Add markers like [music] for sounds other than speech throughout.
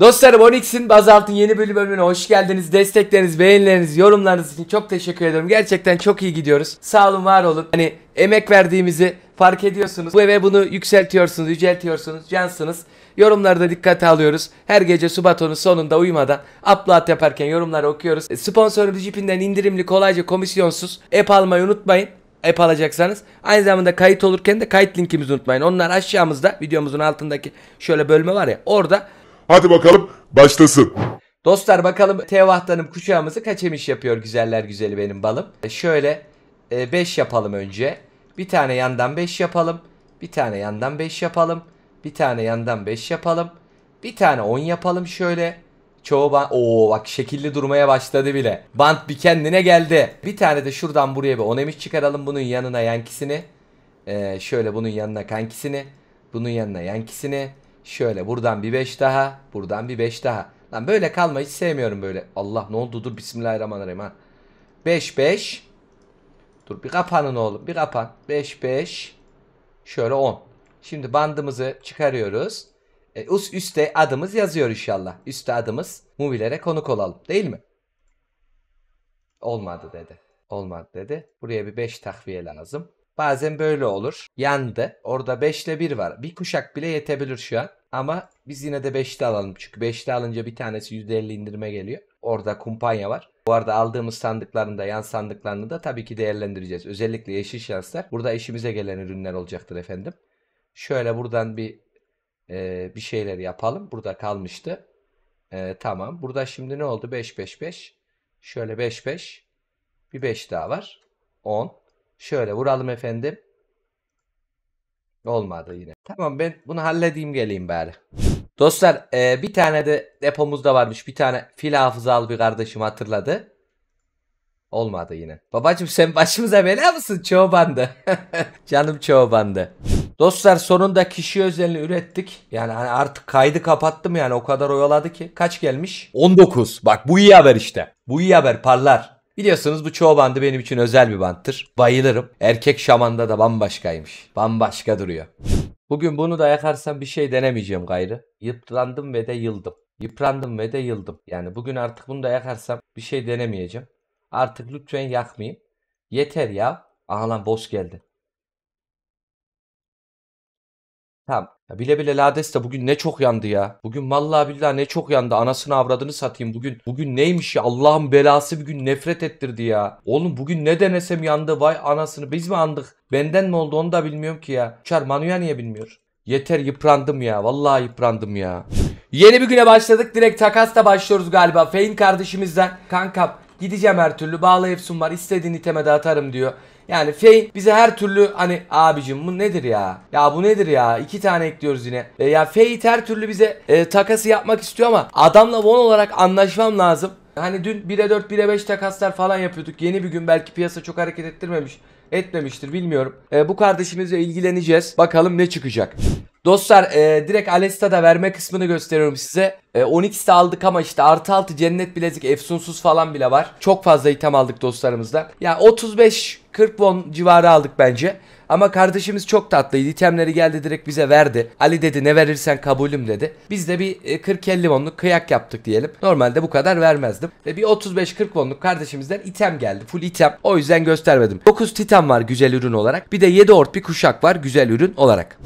Dostlarım Onyx'in Baz yeni bölüm bölümüne hoş geldiniz. Destekleriniz, beğenileriniz, yorumlarınız için çok teşekkür ediyorum. Gerçekten çok iyi gidiyoruz. Sağ olun, var olun. Hani emek verdiğimizi fark ediyorsunuz. Bu eve bunu yükseltiyorsunuz, yüceltiyorsunuz, cansınız. Yorumları da dikkate alıyoruz. Her gece Subaton'un sonunda uyumadan upload yaparken yorumları okuyoruz. E, sponsorumuz Jip'inden indirimli kolayca komisyonsuz app almayı unutmayın app alacaksanız aynı zamanda kayıt olurken de kayıt linkimizi unutmayın. Onlar aşağımızda videomuzun altındaki şöyle bölme var ya orada Hadi bakalım başlasın. Dostlar bakalım Tevah Hanım kuşağımızı kaç emiş yapıyor güzeller güzeli benim balım. E, şöyle 5 e, yapalım önce. Bir tane yandan 5 yapalım. Bir tane yandan 5 yapalım. Bir tane yandan 5 yapalım. Bir tane 10 yapalım şöyle. Çoğu ban... Oo bak şekilli durmaya başladı bile. Bant bir kendine geldi. Bir tane de şuradan buraya bir 10 emiş çıkaralım. Bunun yanına yankisini. Ee, şöyle bunun yanına kankisini. Bunun yanına yankisini. Şöyle buradan bir 5 daha. Buradan bir 5 daha. Lan böyle kalmayı hiç sevmiyorum böyle. Allah ne oldu dur bismillahirrahmanirrahim ha. 5 5. Dur bir kapanın oğlum bir kapan. 5 5. Şöyle 10. Şimdi bandımızı çıkarıyoruz. E, üst, üste adımız yazıyor inşallah. Üste adımız mobilere konuk olalım değil mi? Olmadı dedi. Olmadı dedi. Buraya bir 5 takviye lazım. Bazen böyle olur. Yandı. Orada 5'te 1 var. Bir kuşak bile yetebilir şu an. Ama biz yine de 5'te alalım. Çünkü 5'te alınca bir tanesi %50 indirime geliyor. Orada kumpanya var. Bu arada aldığımız sandıkların da yan sandıklarını da tabii ki değerlendireceğiz. Özellikle yeşil şanslar. Burada işimize gelen ürünler olacaktır efendim. Şöyle buradan bir e, bir şeyler yapalım. Burada kalmıştı. E, tamam. Burada şimdi ne oldu? 5 5 5. Şöyle 5 5. Bir 5 daha var. 10. Şöyle vuralım efendim. Olmadı yine. Tamam ben bunu halledeyim geleyim bari. Dostlar e, bir tane de depomuzda varmış. Bir tane fil hafızalı bir kardeşim hatırladı. Olmadı yine. Babacım sen başımıza bela mısın? Çobandı. [laughs] Canım çobandı. Dostlar sonunda kişi özelini ürettik. Yani hani artık kaydı kapattım yani o kadar oyaladı ki. Kaç gelmiş? 19. Bak bu iyi haber işte. Bu iyi haber parlar. Biliyorsunuz bu çoğu bandı benim için özel bir banttır. Bayılırım. Erkek şamanda da bambaşkaymış. Bambaşka duruyor. Bugün bunu da yakarsam bir şey denemeyeceğim gayrı. Yıprandım ve de yıldım. Yıprandım ve de yıldım. Yani bugün artık bunu da yakarsam bir şey denemeyeceğim. Artık lütfen yakmayayım. Yeter ya. Aha lan boss geldi. Tamam. Ya bile bile Lades de bugün ne çok yandı ya. Bugün vallahi billahi ne çok yandı. Anasını avradını satayım bugün. Bugün neymiş ya Allah'ın belası bir gün nefret ettirdi ya. Oğlum bugün ne denesem yandı vay anasını biz mi andık? Benden ne oldu onu da bilmiyorum ki ya. Çar Manuya niye bilmiyor? Yeter yıprandım ya vallahi yıprandım ya. Yeni bir güne başladık direkt takasla başlıyoruz galiba. Fein kardeşimizden kankam gideceğim her türlü bağla hepsun var istediğin iteme de atarım diyor. Yani Fey bize her türlü hani abicim bu nedir ya? Ya bu nedir ya? İki tane ekliyoruz yine. E, ya Fey her türlü bize e, takası yapmak istiyor ama adamla Von olarak anlaşmam lazım. Hani dün 1'e 4 1'e 5 takaslar falan yapıyorduk. Yeni bir gün belki piyasa çok hareket ettirmemiş etmemiştir bilmiyorum. E, bu kardeşimizle ilgileneceğiz. Bakalım ne çıkacak. Dostlar e, direkt Alesta'da verme kısmını gösteriyorum size. E, 12'si aldık ama işte artı 6 cennet bilezik efsunsuz falan bile var. Çok fazla item aldık dostlarımızla. Ya 35 40 won civarı aldık bence. Ama kardeşimiz çok tatlıydı. İtemleri geldi direkt bize verdi. Ali dedi ne verirsen kabulüm dedi. Biz de bir 40-50 e, wonluk kıyak yaptık diyelim. Normalde bu kadar vermezdim. Ve bir 35-40 wonluk kardeşimizden item geldi. Full item. O yüzden göstermedim. 9 titan var güzel ürün olarak. Bir de 7 ort bir kuşak var güzel ürün olarak.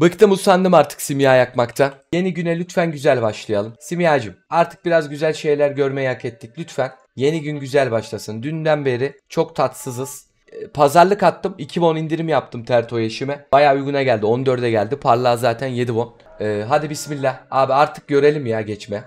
Bıktım usandım artık simya yakmakta. Yeni güne lütfen güzel başlayalım. Simyacım artık biraz güzel şeyler görmeye hak ettik lütfen. Yeni gün güzel başlasın. Dünden beri çok tatsızız. Ee, pazarlık attım. 2 bon indirim yaptım Terto eşime. Baya uyguna geldi. 14'e geldi. Parlağı zaten 7 bon. Ee, hadi bismillah. Abi artık görelim ya geçme.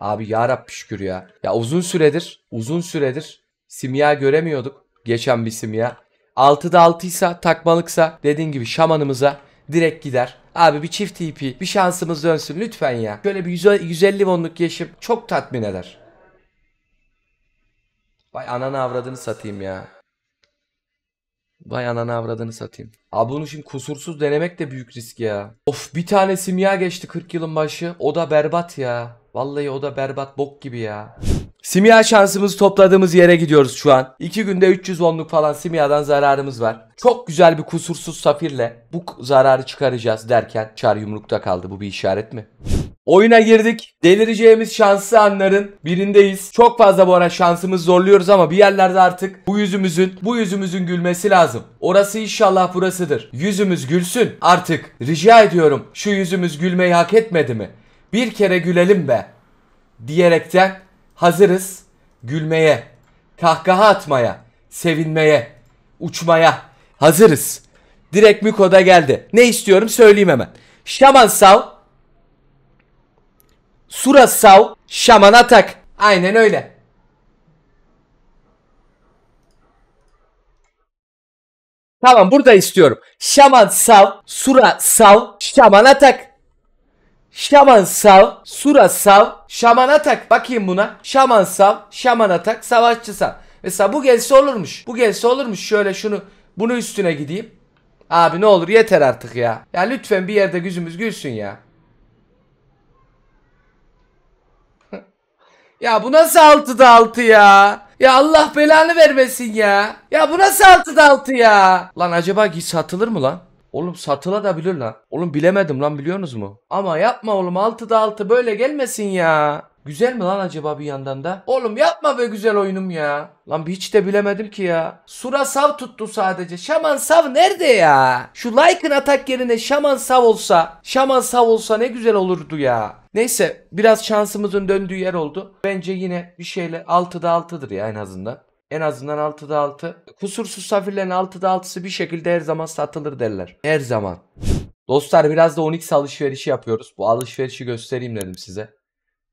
Abi yarabbi şükür ya. Ya uzun süredir, uzun süredir simya göremiyorduk. Geçen bir simya. 6'da 6 ise takmalıksa dediğin gibi şamanımıza direkt gider. Abi bir çift TP bir şansımız dönsün lütfen ya. Şöyle bir 150 wonluk yeşim çok tatmin eder. Vay ananı avradını satayım ya. Vay ananı avradını satayım. Abi bunu şimdi kusursuz denemek de büyük risk ya. Of bir tane simya geçti 40 yılın başı. O da berbat ya. Vallahi o da berbat bok gibi ya. Simya şansımızı topladığımız yere gidiyoruz şu an. 2 günde 310'luk falan simyadan zararımız var. Çok güzel bir kusursuz safirle bu zararı çıkaracağız derken çar yumrukta kaldı. Bu bir işaret mi? Oyuna girdik. Delireceğimiz şanslı anların birindeyiz. Çok fazla bu ara şansımız zorluyoruz ama bir yerlerde artık bu yüzümüzün, bu yüzümüzün gülmesi lazım. Orası inşallah burasıdır. Yüzümüz gülsün artık. Rica ediyorum şu yüzümüz gülmeyi hak etmedi mi? Bir kere gülelim be. Diyerekten hazırız gülmeye, kahkaha atmaya, sevinmeye, uçmaya hazırız. Direkt Miko'da geldi. Ne istiyorum söyleyeyim hemen. Şaman sav. Sura sav. Şaman atak. Aynen öyle. Tamam burada istiyorum. Şaman sav, sura sav, şaman atak. Şaman sal, Sura sal, Şaman atak. Bakayım buna. Şaman sal, Şaman atak. Savaşçı sal. Mesela bu gelse olurmuş. Bu gelse olurmuş. Şöyle şunu. Bunu üstüne gideyim. Abi ne olur yeter artık ya. Ya lütfen bir yerde gözümüz gülsün ya. [laughs] ya bu nasıl 6'da 6 ya? Ya Allah belanı vermesin ya. Ya bu nasıl 6'da 6 ya? Lan acaba satılır mı lan? Oğlum satıla da bilir lan. Oğlum bilemedim lan biliyorsunuz mu? Ama yapma oğlum 6'da 6 böyle gelmesin ya. Güzel mi lan acaba bir yandan da? Oğlum yapma be güzel oyunum ya. Lan hiç de bilemedim ki ya. Sura sav tuttu sadece. Şaman sav nerede ya? Şu Lycan atak yerine şaman sav olsa. Şaman sav olsa ne güzel olurdu ya. Neyse biraz şansımızın döndüğü yer oldu. Bence yine bir şeyle 6'da 6'dır ya en azından. En azından 6'da 6. Kusursuz safirlerin 6'da 6'sı bir şekilde her zaman satılır derler. Her zaman. Dostlar biraz da Onyx alışverişi yapıyoruz. Bu alışverişi göstereyim dedim size.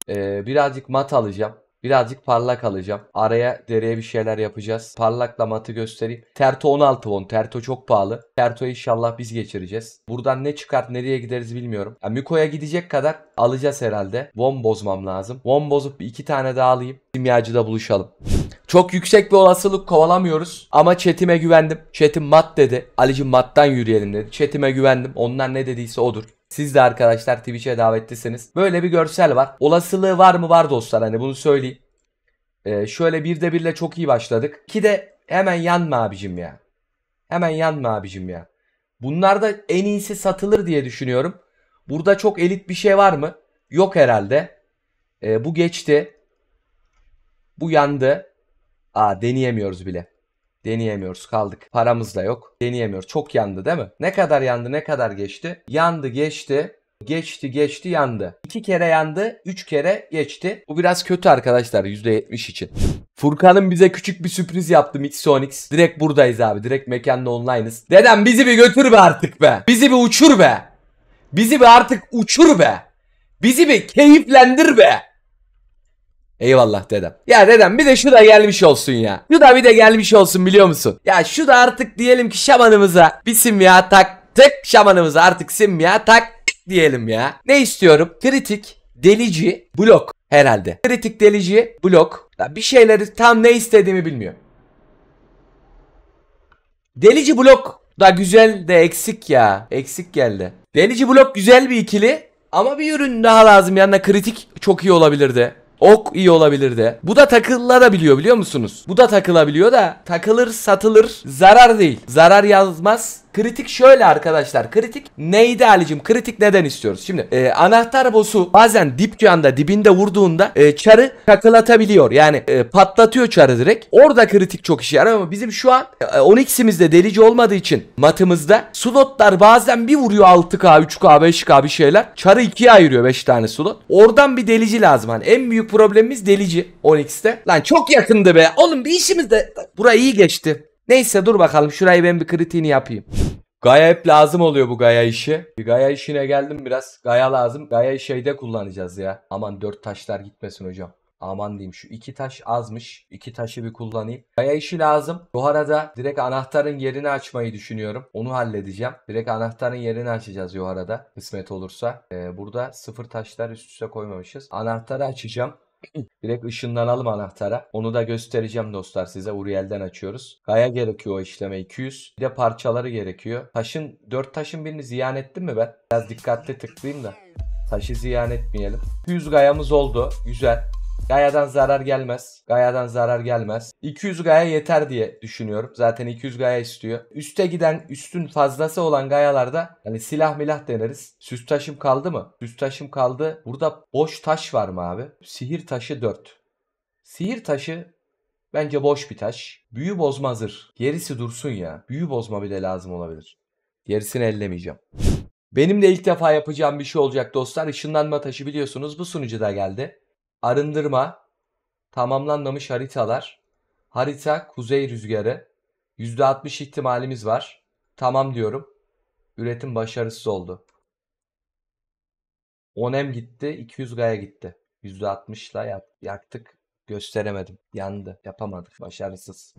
Ee, birazcık mat alacağım. Birazcık parlak alacağım. Araya dereye bir şeyler yapacağız. Parlakla matı göstereyim. Terto 16 won. Terto çok pahalı. Terto inşallah biz geçireceğiz. Buradan ne çıkart nereye gideriz bilmiyorum. Yani Miko'ya gidecek kadar alacağız herhalde. Won bozmam lazım. Won bozup bir iki tane daha alayım. Simyacıda buluşalım. Çok yüksek bir olasılık kovalamıyoruz ama chatime güvendim. Chatim mat dedi. Ali'cim mattan yürüyelim dedi. Chatime güvendim. Onlar ne dediyse odur. Siz de arkadaşlar Twitch'e davetlisiniz. Böyle bir görsel var. Olasılığı var mı var dostlar hani bunu söyleyeyim. Ee, şöyle bir de birle çok iyi başladık. ki de hemen yanma abicim ya. Hemen yanma abicim ya. Bunlarda en iyisi satılır diye düşünüyorum. Burada çok elit bir şey var mı? Yok herhalde. Ee, bu geçti. Bu yandı. Aa deneyemiyoruz bile. Deneyemiyoruz kaldık. Paramız da yok. Deneyemiyoruz. Çok yandı değil mi? Ne kadar yandı ne kadar geçti? Yandı geçti. Geçti geçti yandı. İki kere yandı, üç kere geçti. Bu biraz kötü arkadaşlar %70 için. Furkan'ın bize küçük bir sürpriz yaptı Mixonix. Direkt buradayız abi. Direkt mekanda online'ız. Dedem bizi bir götür be artık be. Bizi bir uçur be. Bizi bir artık uçur be. Bizi bir keyiflendir be. Eyvallah dedem. Ya dedem bir de şu da gelmiş olsun ya. Şu da bir de gelmiş olsun biliyor musun? Ya şu da artık diyelim ki şamanımıza bir simya taktık. Şamanımıza artık simya tak diyelim ya. Ne istiyorum? Kritik, delici, blok herhalde. Kritik delici, blok. Ya bir şeyleri tam ne istediğimi bilmiyorum. Delici blok da güzel de eksik ya. Eksik geldi. Delici blok güzel bir ikili. Ama bir ürün daha lazım yanına kritik çok iyi olabilirdi. Ok iyi olabilir de. Bu da takılabiliyor biliyor musunuz? Bu da takılabiliyor da takılır satılır zarar değil. Zarar yazmaz Kritik şöyle arkadaşlar. Kritik neydi Ali'cim? Kritik neden istiyoruz? Şimdi e, anahtar boss'u bazen dip düğanda dibinde vurduğunda e, çarı kakılatabiliyor. Yani e, patlatıyor çarı direkt. Orada kritik çok işe yarar ama bizim şu an e, 10 delici olmadığı için matımızda slotlar bazen bir vuruyor 6k, 3k, 5k bir şeyler. Çarı ikiye ayırıyor 5 tane slot. Oradan bir delici lazım. Hani en büyük problemimiz delici 10 Lan çok yakındı be. Oğlum bir işimiz de buraya iyi geçti. Neyse dur bakalım şurayı ben bir kritiğini yapayım. Gaya hep lazım oluyor bu gaya işi. Bir gaya işine geldim biraz. Gaya lazım. Gayayı şeyde kullanacağız ya. Aman dört taşlar gitmesin hocam. Aman diyeyim şu iki taş azmış. İki taşı bir kullanayım. Gaya işi lazım. Bu arada direkt anahtarın yerini açmayı düşünüyorum. Onu halledeceğim. Direkt anahtarın yerini açacağız yuharada. Kısmet olursa. Ee, burada sıfır taşlar üst üste koymamışız. Anahtarı açacağım. [clears throat] Direkt ışınlanalım anahtara. Onu da göstereceğim dostlar size. Uriel'den açıyoruz. Gaya gerekiyor o işleme 200. Bir de parçaları gerekiyor. Taşın 4 taşın birini ziyan ettim mi ben? Biraz dikkatli tıklayayım da. Taşı ziyan etmeyelim. 100 gayamız oldu. Güzel. Gaya'dan zarar gelmez. Gaya'dan zarar gelmez. 200 Gaya yeter diye düşünüyorum. Zaten 200 Gaya istiyor. Üste giden üstün fazlası olan Gayalarda hani silah milah deneriz. Süs taşım kaldı mı? Süs taşım kaldı. Burada boş taş var mı abi? Sihir taşı 4. Sihir taşı bence boş bir taş. Büyü bozma hazır. Gerisi dursun ya. Büyü bozma bile lazım olabilir. Gerisini ellemeyeceğim. Benim de ilk defa yapacağım bir şey olacak dostlar. Işınlanma taşı biliyorsunuz bu sunucuda geldi arındırma, tamamlanmamış haritalar, harita kuzey rüzgarı, %60 ihtimalimiz var. Tamam diyorum. Üretim başarısız oldu. Onem gitti, 200 gaya gitti. %60'la yaktık, gösteremedim. Yandı, yapamadık, başarısız.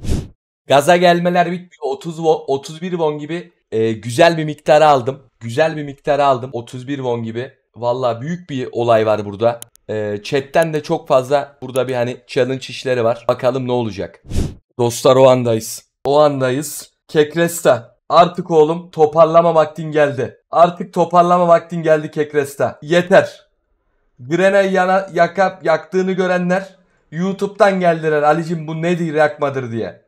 Gaza gelmeler bitmiyor. 30 won, 31 won gibi e, güzel bir miktarı aldım. Güzel bir miktarı aldım. 31 won gibi. Valla büyük bir olay var burada. E, chatten de çok fazla burada bir hani challenge işleri var. Bakalım ne olacak. Dostlar o andayız. O andayız. Kekresta. Artık oğlum toparlama vaktin geldi. Artık toparlama vaktin geldi Kekresta. Yeter. Grena'yı yana, yakap, yaktığını görenler YouTube'dan geldiler. Alicim bu nedir yakmadır diye.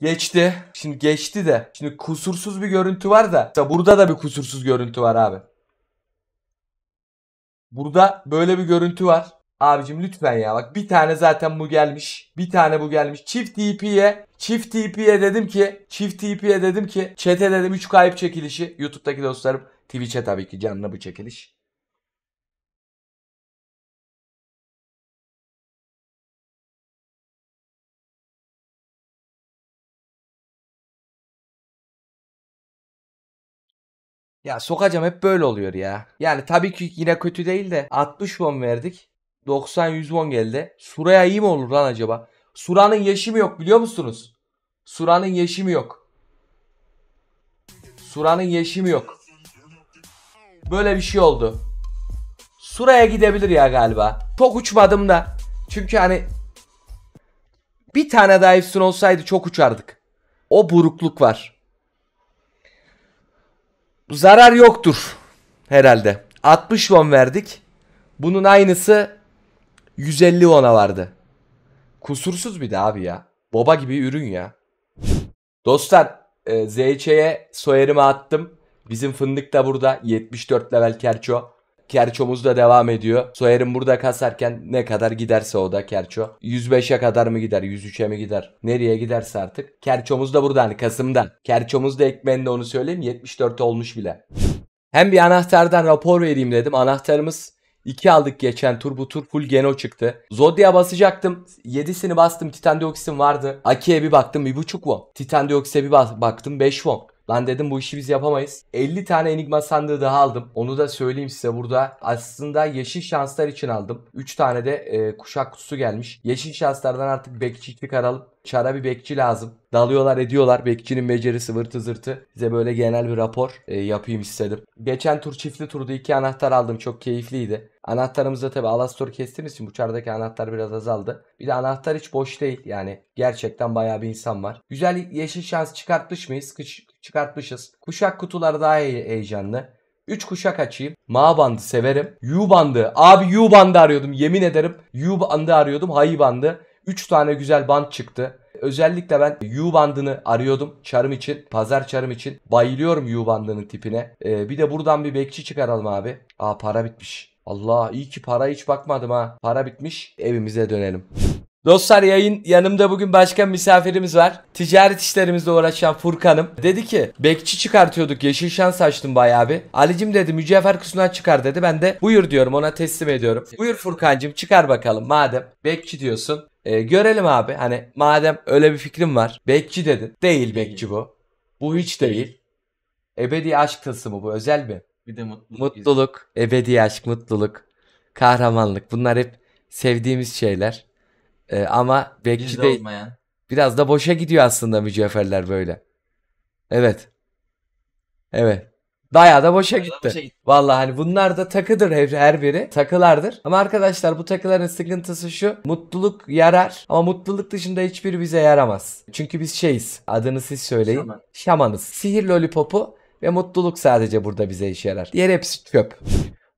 Geçti. Şimdi geçti de. Şimdi kusursuz bir görüntü var da. Işte burada da bir kusursuz görüntü var abi. Burada böyle bir görüntü var. Abicim lütfen ya bak bir tane zaten bu gelmiş. Bir tane bu gelmiş. Çift TP'ye çift TP'ye dedim ki çift TP'ye dedim ki çete dedim 3 kayıp çekilişi. Youtube'daki dostlarım Twitch'e tabii ki canlı bu çekiliş. Ya sokacağım hep böyle oluyor ya. Yani tabii ki yine kötü değil de 60 won verdik. 90-100 won geldi. Suraya iyi mi olur lan acaba? Sura'nın yeşimi yok biliyor musunuz? Sura'nın yeşimi yok. Sura'nın yeşimi yok. Böyle bir şey oldu. Sura'ya gidebilir ya galiba. Çok uçmadım da. Çünkü hani bir tane daha Efsun olsaydı çok uçardık. O burukluk var zarar yoktur herhalde. 60 won verdik. Bunun aynısı 150 won'a vardı. Kusursuz bir de abi ya. Boba gibi ürün ya. Dostlar e, ZÇ'ye soyerimi attım. Bizim fındık da burada. 74 level kerço. Kerçomuz da devam ediyor. Soyer'in burada kasarken ne kadar giderse o da Kerço. 105'e kadar mı gider? 103'e mi gider? Nereye giderse artık. Kerçomuz da burada hani Kasım'dan. Kerçomuz da ekmeğinde onu söyleyeyim 74 olmuş bile. Hem bir anahtardan rapor vereyim dedim. Anahtarımız 2 aldık geçen tur bu tur full geno çıktı. Zodya basacaktım. 7'sini bastım. Titan dioksin vardı. Aki'ye bir baktım 1.5 won. Titan diokse bir baktım 5 won. Lan dedim bu işi biz yapamayız. 50 tane Enigma sandığı daha aldım. Onu da söyleyeyim size burada. Aslında yeşil şanslar için aldım. 3 tane de e, kuşak kutusu gelmiş. Yeşil şanslardan artık bekçilik aralım. Çara bir bekçi lazım. Dalıyorlar ediyorlar. Bekçinin becerisi vırtı zırtı. Size böyle genel bir rapor e, yapayım istedim. Geçen tur çiftli turdu. iki anahtar aldım. Çok keyifliydi. Anahtarımızda tabi Alastor kestiğimiz için bu çardaki anahtar biraz azaldı. Bir de anahtar hiç boş değil yani gerçekten baya bir insan var. Güzel yeşil şans çıkartmış mıyız? Kış, çıkartmışız. Kuşak kutuları daha heyecanlı. 3 kuşak açayım. Ma bandı severim. U bandı. Abi U bandı arıyordum. Yemin ederim U bandı arıyordum. Hayı bandı. 3 tane güzel band çıktı. Özellikle ben U bandını arıyordum çarım için, pazar çarım için. Bayılıyorum U bandının tipine. Ee, bir de buradan bir bekçi çıkaralım abi. Aa para bitmiş. Allah iyi ki para hiç bakmadım ha. Para bitmiş. Evimize dönelim. Dostlar yayın yanımda bugün başka misafirimiz var. Ticaret işlerimizle uğraşan Furkan'ım. Dedi ki bekçi çıkartıyorduk yeşil şans açtım bayağı bir. Alicim dedi mücevher kutusundan çıkar dedi. Ben de buyur diyorum ona teslim ediyorum. Buyur Furkan'cım çıkar bakalım madem. Bekçi diyorsun. E, görelim abi. Hani madem öyle bir fikrim var. Bekçi dedin. Değil bekçi bu. Bu hiç değil. Ebedi aşk tılsımı bu. Özel mi? Bir de mutluluk. Mutluluk. Ebedi aşk, mutluluk. Kahramanlık. Bunlar hep sevdiğimiz şeyler. E, ama bekçi de. değil. Olmayan. Biraz da boşa gidiyor aslında mücevherler böyle. Evet. Evet. Bayağı da boşa gitti. Boşa gitti. Vallahi hani bunlar da takıdır her, her biri. Takılardır. Ama arkadaşlar bu takıların sıkıntısı şu. Mutluluk yarar ama mutluluk dışında hiçbir bize yaramaz. Çünkü biz şeyiz. Adını siz söyleyin. Şaman. Şamanız. Sihir lollipopu ve mutluluk sadece burada bize işe yarar. Diğer hepsi çöp.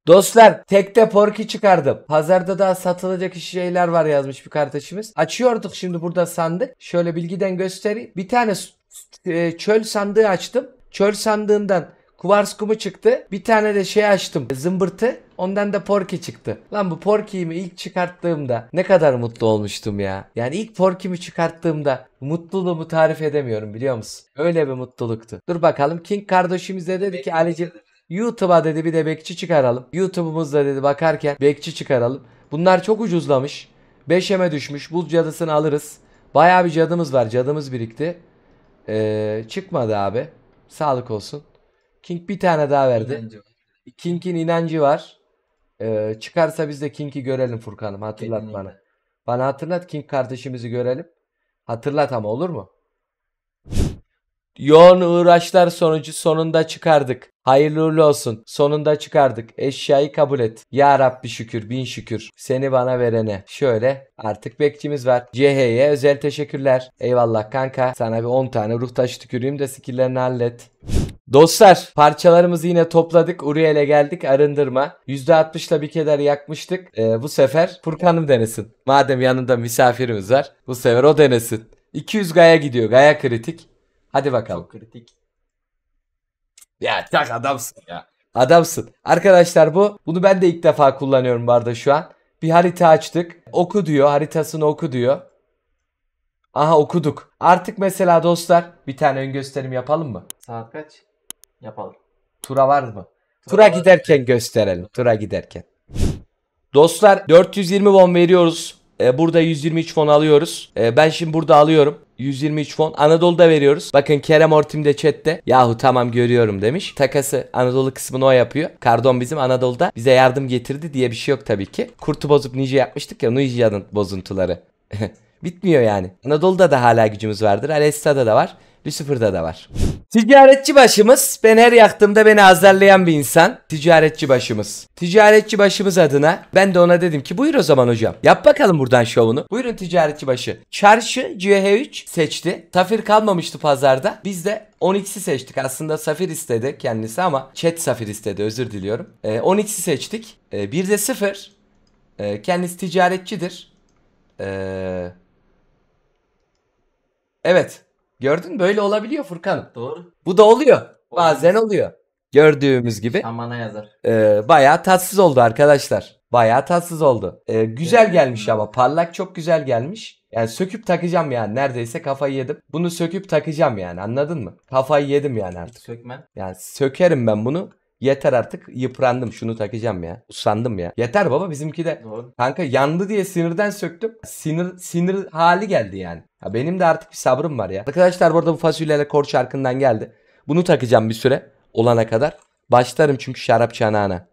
Dostlar tekte porki çıkardım. Pazarda daha satılacak şeyler var yazmış bir kardeşimiz. Açıyorduk şimdi burada sandık. Şöyle bilgiden göstereyim. Bir tane e, çöl sandığı açtım. Çöl sandığından Kuvars kumu çıktı. Bir tane de şey açtım. Zımbırtı. Ondan da porki çıktı. Lan bu Porky'mi ilk çıkarttığımda ne kadar mutlu olmuştum ya. Yani ilk Porky'mi çıkarttığımda mutluluğumu tarif edemiyorum biliyor musun? Öyle bir mutluluktu. Dur bakalım King kardeşimize dedi ki Ali'cim YouTube'a dedi bir de bekçi çıkaralım. YouTube'umuzda dedi bakarken bekçi çıkaralım. Bunlar çok ucuzlamış. beşeme düşmüş. Buz cadısını alırız. Baya bir cadımız var. Cadımız birikti. Ee, çıkmadı abi. Sağlık olsun. King bir tane daha verdi. King'in inancı var. Ee, çıkarsa biz de King'i görelim Furkan'ım. Hatırlat Kesinlikle. bana. Bana hatırlat King kardeşimizi görelim. Hatırlat ama olur mu? Yoğun uğraşlar sonucu sonunda çıkardık. Hayırlı uğurlu olsun. Sonunda çıkardık. Eşyayı kabul et. Ya Rabbi şükür bin şükür. Seni bana verene. Şöyle artık bekçimiz var. CH'ye özel teşekkürler. Eyvallah kanka. Sana bir 10 tane ruh taşı tüküreyim de skillerini hallet. Dostlar parçalarımızı yine topladık. Uriel'e geldik arındırma. %60'la bir keder yakmıştık. Ee, bu sefer Furkan'ım denesin. Madem yanında misafirimiz var. Bu sefer o denesin. 200 Gaya gidiyor. Gaya kritik. Hadi bakalım. Çok kritik. Ya tak adamsın ya. Adamsın. Arkadaşlar bu. Bunu ben de ilk defa kullanıyorum bu arada şu an. Bir harita açtık. Oku diyor. Haritasını oku diyor. Aha okuduk. Artık mesela dostlar bir tane ön gösterim yapalım mı? Saat kaç? Yapalım. Tura var mı? Tura, Tura var. giderken gösterelim. Tura giderken. Dostlar 420 won veriyoruz. Ee, burada 123 fon alıyoruz. Ee, ben şimdi burada alıyorum. 123 fon. Anadolu'da veriyoruz. Bakın Kerem ortimde de chatte. Yahu tamam görüyorum demiş. Takası Anadolu kısmını o yapıyor. Kardon bizim Anadolu'da bize yardım getirdi diye bir şey yok tabii ki. Kurtu bozup nice yapmıştık ya. Ninja'nın bozuntuları. [laughs] Bitmiyor yani. Anadolu'da da hala gücümüz vardır. Alesta'da da var. Lucifer'da da var. Ticaretçi başımız ben her yaktığımda beni azarlayan bir insan. Ticaretçi başımız. Ticaretçi başımız adına ben de ona dedim ki buyur o zaman hocam. Yap bakalım buradan şovunu. Buyurun ticaretçi başı. Çarşı CH3 seçti. Safir kalmamıştı pazarda. Biz de 10x'i seçtik. Aslında safir istedi kendisi ama chat safir istedi özür diliyorum. E, ee, 10 seçtik. E, bir de 0. E, ee, kendisi ticaretçidir. E, evet. Gördün böyle olabiliyor Furkan. Doğru. Bu da oluyor. Bazen oluyor. Gördüğümüz gibi. Amana yazar. Ee, bayağı tatsız oldu arkadaşlar. Bayağı tatsız oldu. Ee, güzel ee, gelmiş ama parlak çok güzel gelmiş. Yani söküp takacağım yani neredeyse kafayı yedim. Bunu söküp takacağım yani anladın mı? Kafayı yedim yani artık. Sökmen. Yani sökerim ben bunu. Yeter artık yıprandım şunu takacağım ya. Usandım ya. Yeter baba bizimki de. Doğru. Kanka yandı diye sinirden söktüm. Sinir sinir hali geldi yani. Ya benim de artık bir sabrım var ya. Arkadaşlar burada bu fasulyeyle kor şarkından geldi. Bunu takacağım bir süre olana kadar. Başlarım çünkü şarap çanağına.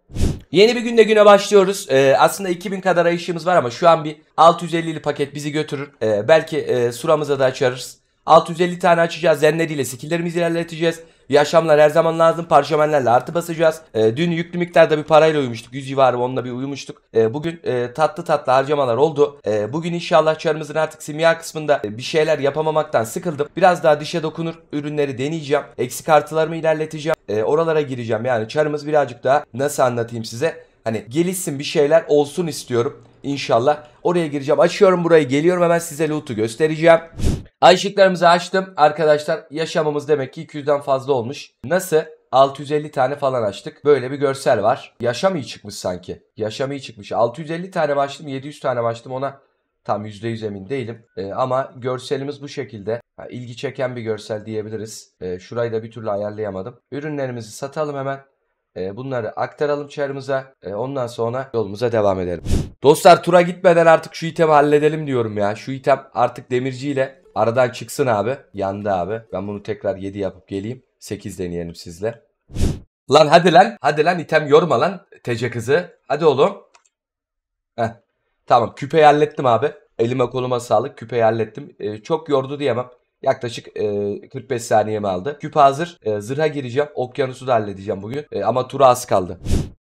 Yeni bir günde güne başlıyoruz. Ee, aslında 2000 kadar ayışımız var ama şu an bir 650'li paket bizi götürür. Ee, belki e, suramıza da açarız. 650 tane açacağız. Zenleriyle skilllerimizi ilerleteceğiz. Yaşamlar her zaman lazım. Parşömenlerle artı basacağız. E, dün yüklü miktarda bir parayla uyumuştuk. 100 civarı onunla bir uyumuştuk. E, bugün e, tatlı tatlı harcamalar oldu. E, bugün inşallah çarımızın artık simya kısmında e, bir şeyler yapamamaktan sıkıldım. Biraz daha dişe dokunur ürünleri deneyeceğim. Eksik artılarımı ilerleteceğim. E, oralara gireceğim. Yani çarımız birazcık daha nasıl anlatayım size? Hani gelişsin bir şeyler olsun istiyorum. İnşallah oraya gireceğim. Açıyorum burayı geliyorum hemen size loot'u göstereceğim. Ay ışıklarımızı açtım. Arkadaşlar yaşamımız demek ki 200'den fazla olmuş. Nasıl? 650 tane falan açtık. Böyle bir görsel var. Yaşam iyi çıkmış sanki. Yaşam iyi çıkmış. 650 tane açtım 700 tane açtım ona tam %100 emin değilim. E, ama görselimiz bu şekilde. Ha, ilgi çeken bir görsel diyebiliriz. E, şurayı da bir türlü ayarlayamadım. Ürünlerimizi satalım hemen. E, bunları aktaralım çarımıza. E, ondan sonra yolumuza devam edelim. Dostlar tura gitmeden artık şu itemi halledelim diyorum ya. Şu item artık demirciyle Aradan çıksın abi. Yandı abi. Ben bunu tekrar 7 yapıp geleyim. 8 deneyelim sizle. Lan hadi lan. Hadi lan item yorma lan. Tece kızı. Hadi oğlum. Heh. Tamam küpeyi hallettim abi. Elime koluma sağlık. Küpeyi hallettim. Ee, çok yordu diyemem. Yaklaşık e, 45 saniyemi aldı. Küpe hazır. E, zırha gireceğim. Okyanusu da halledeceğim bugün. E, ama tura az kaldı.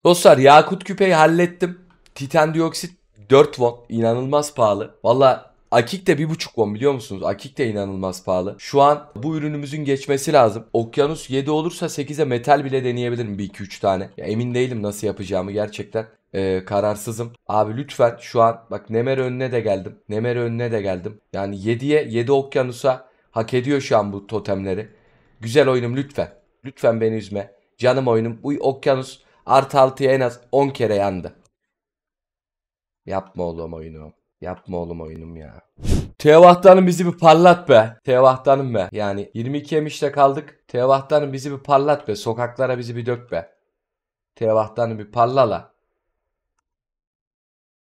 Dostlar yakut küpeyi hallettim. Titan dioksit 4 won. İnanılmaz pahalı. Valla Akik de 1.5 won biliyor musunuz? Akik de inanılmaz pahalı. Şu an bu ürünümüzün geçmesi lazım. Okyanus 7 olursa 8'e metal bile deneyebilirim 1-2-3 tane. Ya emin değilim nasıl yapacağımı gerçekten ee, kararsızım. Abi lütfen şu an bak Nemer önüne de geldim. Nemer önüne de geldim. Yani 7'ye 7 okyanusa hak ediyor şu an bu totemleri. Güzel oyunum lütfen. Lütfen beni üzme. Canım oyunum bu okyanus artı 6'ya en az 10 kere yandı. Yapma oğlum oyunu. Yapma oğlum oyunum ya. Tevahtan'ın bizi bir parlat be. Tevahtan'ın be. Yani 22 yemişte kaldık. Tevahtan'ın bizi bir parlat be. Sokaklara bizi bir dök be. Tevahtan'ın bir parlala.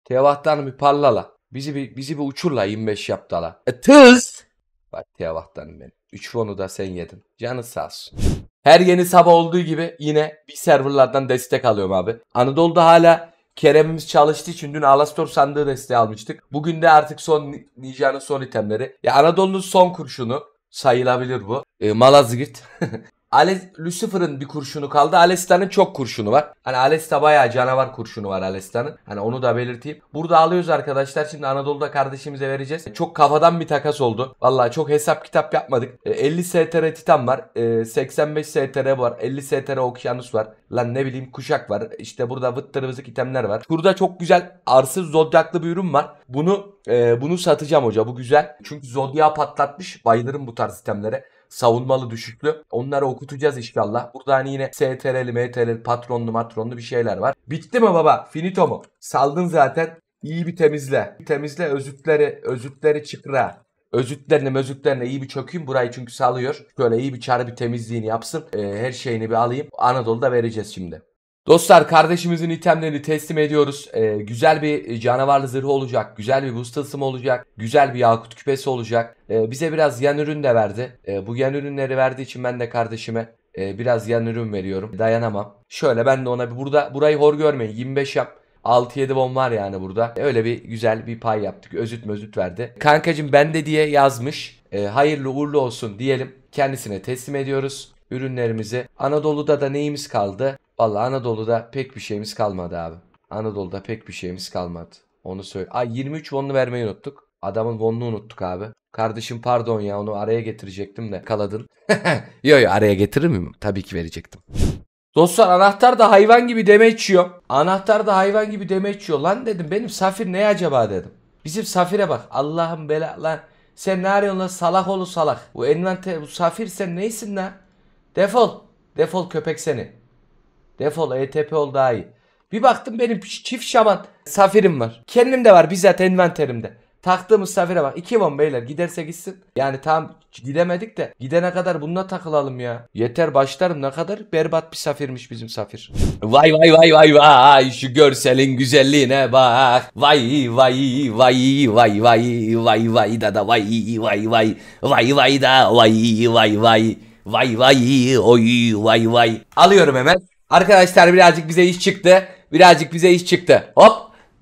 Tevahtan'ın bir parlala. Bizi bir, bizi bir uçurla 25 yaptala. E tız. Bak Tevahtan'ın benim. Üç fonu da sen yedin. Canı sağ olsun. Her yeni sabah olduğu gibi yine bir serverlardan destek alıyorum abi. Anadolu'da hala Kerem'imiz çalıştığı için dün Alastor sandığı desteği almıştık. Bugün de artık son Nijan'ın son itemleri. Ya Anadolu'nun son kurşunu sayılabilir bu. E, Malazgirt [laughs] Ales, Lucifer'ın bir kurşunu kaldı. Alesta'nın çok kurşunu var. Hani Alesta bayağı canavar kurşunu var Alesta'nın. Hani onu da belirteyim. Burada alıyoruz arkadaşlar. Şimdi Anadolu'da kardeşimize vereceğiz. Çok kafadan bir takas oldu. Valla çok hesap kitap yapmadık. 50 e, STR Titan var. 85 e, STR var. 50 STR Okyanus var. Lan ne bileyim kuşak var. İşte burada vıttır itemler var. Burada çok güzel arsız zodyaklı bir ürün var. Bunu e, bunu satacağım hoca. Bu güzel. Çünkü zodya patlatmış. Bayılırım bu tarz itemlere savunmalı düşüklü. Onları okutacağız inşallah. Burada hani yine STR'li, MTR'li, patronlu, matronlu bir şeyler var. Bitti mi baba? Finito mu? Saldın zaten. İyi bir temizle. Temizle özütleri, özütleri çıkra özütlerine mözütlerine iyi bir çökeyim. Burayı çünkü salıyor. Şöyle iyi bir çarı bir temizliğini yapsın. E, her şeyini bir alayım. Anadolu'da vereceğiz şimdi. Dostlar kardeşimizin itemlerini teslim ediyoruz. Ee, güzel bir canavarlı zırhı olacak. Güzel bir buz tılsımı olacak. Güzel bir yakut küpesi olacak. Ee, bize biraz yan ürün de verdi. Ee, bu yan ürünleri verdiği için ben de kardeşime e, biraz yan ürün veriyorum. Dayanamam. Şöyle ben de ona bir burada burayı hor görmeyin. 25 yap. 6-7 bon var yani burada. Öyle bir güzel bir pay yaptık. Özüt mözüt verdi. Kankacım bende diye yazmış. Ee, hayırlı uğurlu olsun diyelim. Kendisine teslim ediyoruz ürünlerimizi. Anadolu'da da neyimiz kaldı? Valla Anadolu'da pek bir şeyimiz kalmadı abi. Anadolu'da pek bir şeyimiz kalmadı. Onu söyle. Ay 23 won'unu vermeyi unuttuk. Adamın won'unu unuttuk abi. Kardeşim pardon ya onu araya getirecektim de kaladın. [laughs] yo yo araya getirir miyim? Tabii ki verecektim. Dostlar anahtar da hayvan gibi deme içiyor. Anahtar da hayvan gibi deme içiyor. Lan dedim benim Safir ne acaba dedim. Bizim Safir'e bak. Allah'ım bela lan. Sen ne arıyorsun lan salak oğlu salak. Bu envante bu Safir sen neysin lan? Defol. Defol köpek seni. Defol ETP ol daha iyi. Bir baktım benim çift şaman safirim var. Kendim de var bizzat envanterimde. Taktığımız safire bak. İki von beyler giderse gitsin. Yani tam gidemedik de gidene kadar bununla takılalım ya. Yeter başlarım ne kadar berbat bir safirmiş bizim safir. Vay vay vay vay vay şu görselin güzelliğine bak. Vay vay vay vay vay vay vay da da vay vay vay vay vay da vay vay vay vay vay oy vay vay. Alıyorum hemen. Arkadaşlar birazcık bize iş çıktı. Birazcık bize iş çıktı. Hop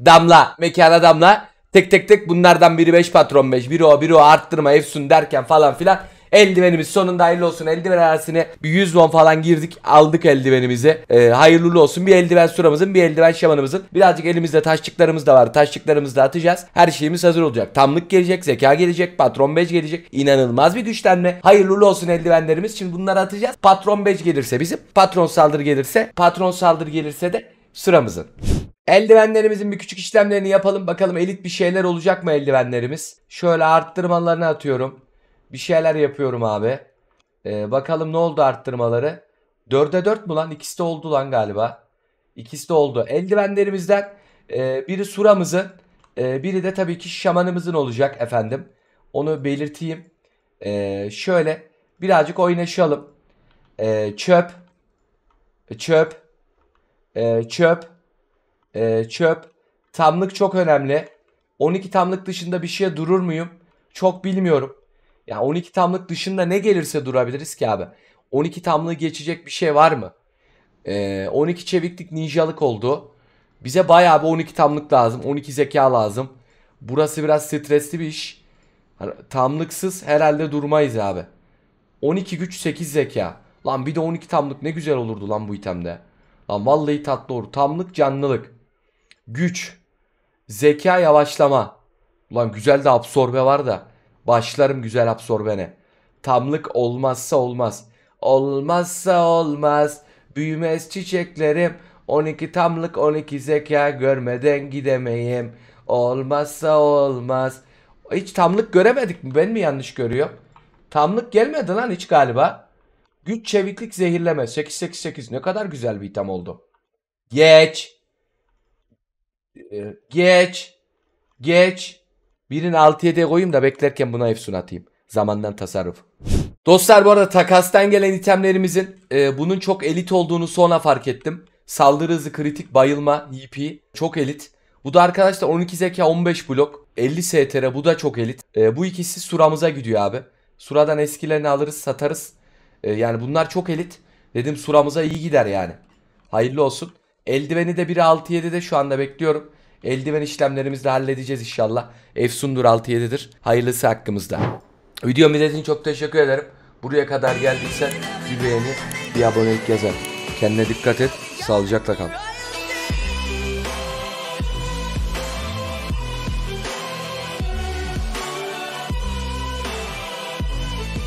damla mekana damla. Tek tek tek bunlardan biri 5 patron 5 biri o biri o arttırma efsun derken falan filan Eldivenimiz sonunda hayırlı olsun. Eldiven arasını 100 won falan girdik. Aldık eldivenimizi. Ee, hayırlı olsun. Bir eldiven suramızın bir eldiven şamanımızın. Birazcık elimizde taşçıklarımız da var. Taşçıklarımızı da atacağız. Her şeyimiz hazır olacak. Tamlık gelecek. Zeka gelecek. Patron 5 gelecek. İnanılmaz bir güçlenme. Hayırlı olsun eldivenlerimiz. Şimdi bunları atacağız. Patron 5 gelirse bizim. Patron saldırı gelirse. Patron saldırı gelirse de sıramızın. Eldivenlerimizin bir küçük işlemlerini yapalım. Bakalım elit bir şeyler olacak mı eldivenlerimiz? Şöyle arttırmalarını atıyorum. Bir şeyler yapıyorum abi. Ee, bakalım ne oldu arttırmaları. 4'e 4 mu lan? İkisi de oldu lan galiba. İkisi de oldu. Eldivenlerimizden e, biri suramızın e, biri de tabii ki şamanımızın olacak efendim. Onu belirteyim. E, şöyle birazcık oynaşalım. E, çöp. Çöp. E, çöp. E, çöp. Tamlık çok önemli. 12 tamlık dışında bir şeye durur muyum? Çok bilmiyorum. Yani 12 tamlık dışında ne gelirse durabiliriz ki abi. 12 tamlığı geçecek bir şey var mı? Ee, 12 çeviklik ninjalık oldu. Bize bayağı bir 12 tamlık lazım. 12 zeka lazım. Burası biraz stresli bir iş. Hani tamlıksız herhalde durmayız abi. 12 güç 8 zeka. Lan bir de 12 tamlık ne güzel olurdu lan bu itemde. Lan vallahi tatlı olur. Tamlık canlılık. Güç. Zeka yavaşlama. Ulan güzel de absorbe var da. Başlarım güzel absorbene. Tamlık olmazsa olmaz. Olmazsa olmaz. Büyümez çiçeklerim. 12 tamlık 12 zeka görmeden gidemeyim. Olmazsa olmaz. Hiç tamlık göremedik mi? Ben mi yanlış görüyorum? Tamlık gelmedi lan hiç galiba. Güç çeviklik zehirleme. 888 ne kadar güzel bir item oldu. Geç. Ee, geç. Geç. Birini 6-7'ye koyayım da beklerken buna Efsun atayım. Zamandan tasarruf. Dostlar bu arada takastan gelen itemlerimizin e, bunun çok elit olduğunu sonra fark ettim. Saldırı hızı, kritik, bayılma, EP çok elit. Bu da arkadaşlar 12 zeka 15 blok 50 STR bu da çok elit. E, bu ikisi suramıza gidiyor abi. Suradan eskilerini alırız satarız. E, yani bunlar çok elit. Dedim suramıza iyi gider yani. Hayırlı olsun. Eldiveni de 1.6.7'de şu anda bekliyorum. Eldiven işlemlerimizi de halledeceğiz inşallah. Efsundur 6-7'dir. Hayırlısı hakkımızda. Videomu izlediğin çok teşekkür ederim. Buraya kadar geldiysen bir beğeni, bir abonelik yazar. Kendine dikkat et. Sağlıcakla kal.